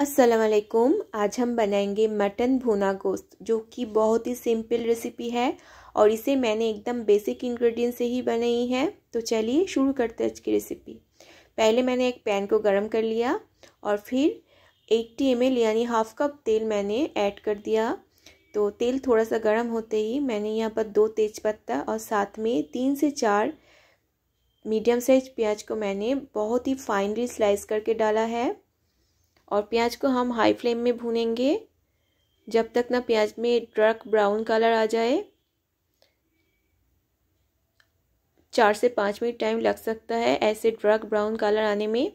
असलकुम आज हम बनाएंगे मटन भुना गोश्त जो कि बहुत ही सिंपल रेसिपी है और इसे मैंने एकदम बेसिक इंग्रेडिएंट से ही बनाई है तो चलिए शुरू करते हैं आज की रेसिपी पहले मैंने एक पैन को गर्म कर लिया और फिर 80 एम यानी हाफ कप तेल मैंने ऐड कर दिया तो तेल थोड़ा सा गर्म होते ही मैंने यहाँ पर दो पत्ता और साथ में तीन से चार मीडियम साइज प्याज को मैंने बहुत ही फाइनली स्लाइस करके डाला है और प्याज को हम हाई फ्लेम में भूनेंगे जब तक ना प्याज में डार्क ब्राउन कलर आ जाए चार से पाँच मिनट टाइम लग सकता है ऐसे डार्क ब्राउन कलर आने में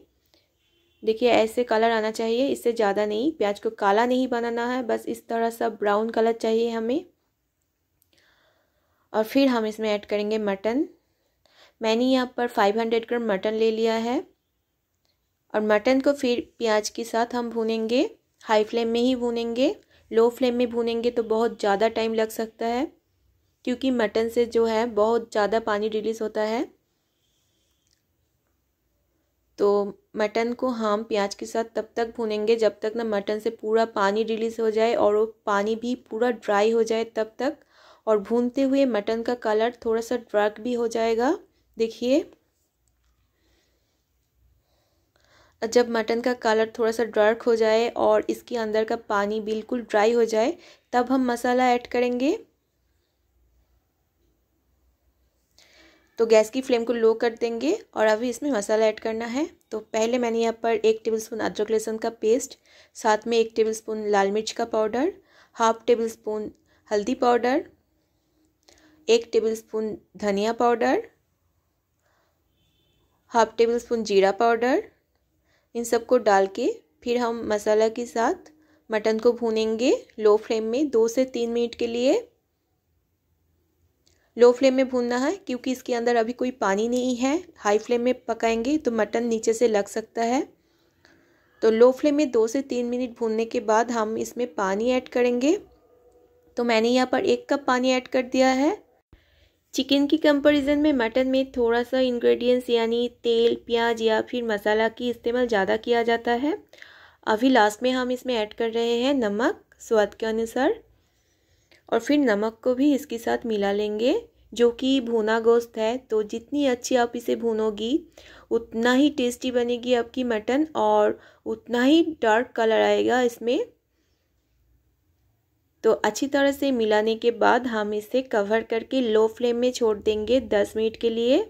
देखिए ऐसे कलर आना चाहिए इससे ज़्यादा नहीं प्याज को काला नहीं बनाना है बस इस तरह सा ब्राउन कलर चाहिए हमें और फिर हम इसमें ऐड करेंगे मटन मैंने यहाँ पर 500 ग्राम मटन ले लिया है और मटन को फिर प्याज के साथ हम भूनेंगे हाई फ्लेम में ही भूनेंगे लो फ्लेम में भूनेंगे तो बहुत ज़्यादा टाइम लग सकता है क्योंकि मटन से जो है बहुत ज़्यादा पानी रिलीज़ होता है तो मटन को हम प्याज के साथ तब तक भूनेंगे जब तक ना मटन से पूरा पानी रिलीज़ हो जाए और वो पानी भी पूरा ड्राई हो जाए तब तक और भूनते हुए मटन का कलर थोड़ा सा डार्क भी हो जाएगा देखिए जब मटन का कलर थोड़ा सा डार्क हो जाए और इसके अंदर का पानी बिल्कुल ड्राई हो जाए तब हम मसाला ऐड करेंगे तो गैस की फ्लेम को लो कर देंगे और अभी इसमें मसाला ऐड करना है तो पहले मैंने यहाँ पर एक टेबलस्पून अदरक लहसुन का पेस्ट साथ में एक टेबलस्पून लाल मिर्च का पाउडर हाफ टेबल स्पून हल्दी पाउडर एक टेबल स्पून धनिया पाउडर हाफ टेबल स्पून जीरा पाउडर इन सबको डाल के फिर हम मसाला के साथ मटन को भूनेंगे लो फ्लेम में दो से तीन मिनट के लिए लो फ्लेम में भूनना है क्योंकि इसके अंदर अभी कोई पानी नहीं है हाई फ्लेम में पकाएंगे तो मटन नीचे से लग सकता है तो लो फ्लेम में दो से तीन मिनट भूनने के बाद हम इसमें पानी ऐड करेंगे तो मैंने यहाँ पर एक कप पानी ऐड कर दिया है चिकन की कंपैरिजन में मटन में थोड़ा सा इंग्रेडिएंट्स यानी तेल प्याज या फिर मसाला की इस्तेमाल ज़्यादा किया जाता है अभी लास्ट में हम इसमें ऐड कर रहे हैं नमक स्वाद के अनुसार और फिर नमक को भी इसके साथ मिला लेंगे जो कि भुना गोश्त है तो जितनी अच्छी आप इसे भूनोगी उतना ही टेस्टी बनेगी आपकी मटन और उतना ही डार्क कलर आएगा इसमें तो अच्छी तरह से मिलाने के बाद हम इसे कवर करके लो फ्लेम में छोड़ देंगे दस मिनट के लिए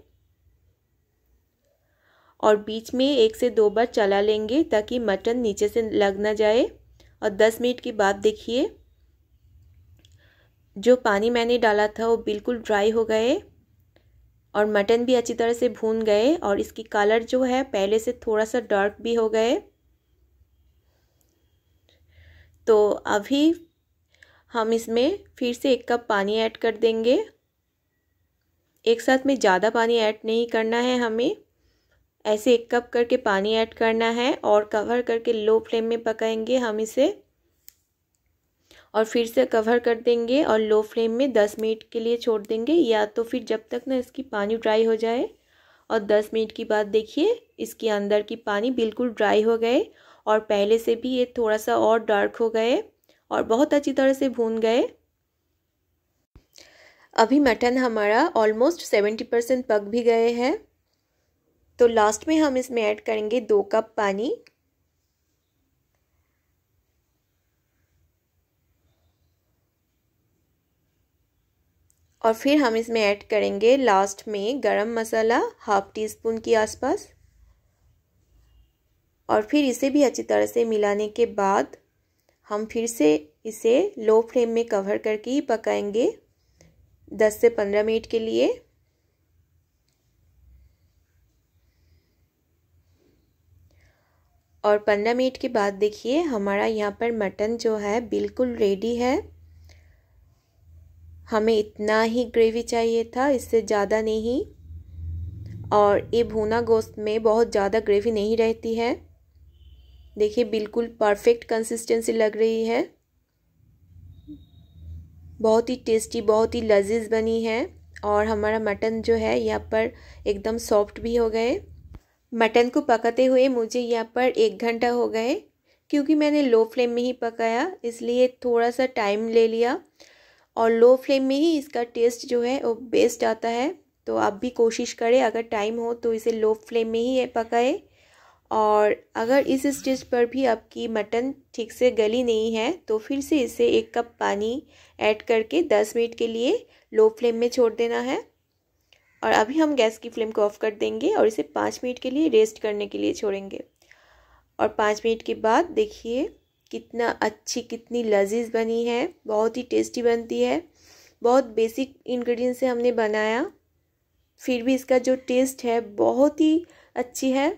और बीच में एक से दो बार चला लेंगे ताकि मटन नीचे से लग ना जाए और दस मिनट के बाद देखिए जो पानी मैंने डाला था वो बिल्कुल ड्राई हो गए और मटन भी अच्छी तरह से भून गए और इसकी कलर जो है पहले से थोड़ा सा डार्क भी हो गए तो अभी हम इसमें फिर से एक कप पानी ऐड कर देंगे एक साथ में ज़्यादा पानी ऐड नहीं करना है हमें ऐसे एक कप करके पानी ऐड करना है और कवर करके लो फ्लेम में पकाएंगे हम इसे और फिर से कवर कर देंगे और लो फ्लेम में दस मिनट के लिए छोड़ देंगे या तो फिर जब तक ना इसकी पानी ड्राई हो जाए और दस मिनट के बाद देखिए इसके अंदर की पानी बिल्कुल ड्राई हो गए और पहले से भी ये थोड़ा सा और डार्क हो गए और बहुत अच्छी तरह से भून गए अभी मटन हमारा ऑलमोस्ट सेवेंटी परसेंट पक भी गए हैं तो लास्ट में हम इसमें ऐड करेंगे दो कप पानी और फिर हम इसमें ऐड करेंगे लास्ट में गरम मसाला हाफ टी स्पून के आसपास और फिर इसे भी अच्छी तरह से मिलाने के बाद हम फिर से इसे लो फ्लेम में कवर करके ही पकाएंगे 10 से 15 मिनट के लिए और पंद्रह मिनट के बाद देखिए हमारा यहाँ पर मटन जो है बिल्कुल रेडी है हमें इतना ही ग्रेवी चाहिए था इससे ज़्यादा नहीं और ये भुना गोश्त में बहुत ज़्यादा ग्रेवी नहीं रहती है देखिए बिल्कुल परफेक्ट कंसिस्टेंसी लग रही है बहुत ही टेस्टी बहुत ही लजीज बनी है और हमारा मटन जो है यहाँ पर एकदम सॉफ्ट भी हो गए मटन को पकाते हुए मुझे यहाँ पर एक घंटा हो गए क्योंकि मैंने लो फ्लेम में ही पकाया इसलिए थोड़ा सा टाइम ले लिया और लो फ्लेम में ही इसका टेस्ट जो है वो बेस्ट आता है तो आप भी कोशिश करें अगर टाइम हो तो इसे लो फ्लेम में ही पकाएं और अगर इस स्टेज पर भी आपकी मटन ठीक से गली नहीं है तो फिर से इसे एक कप पानी ऐड करके 10 मिनट के लिए लो फ्लेम में छोड़ देना है और अभी हम गैस की फ्लेम को ऑफ कर देंगे और इसे पाँच मिनट के लिए रेस्ट करने के लिए छोड़ेंगे और पाँच मिनट के बाद देखिए कितना अच्छी कितनी लजीज बनी है बहुत ही टेस्टी बनती है बहुत बेसिक इन्ग्रीडियंट से हमने बनाया फिर भी इसका जो टेस्ट है बहुत ही अच्छी है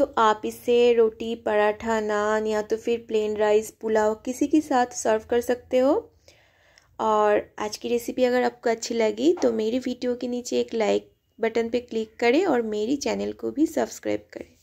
तो आप इसे रोटी पराठा नान या तो फिर प्लेन राइस पुलाव किसी के साथ सर्व कर सकते हो और आज की रेसिपी अगर आपको अच्छी लगी तो मेरी वीडियो के नीचे एक लाइक बटन पे क्लिक करें और मेरी चैनल को भी सब्सक्राइब करें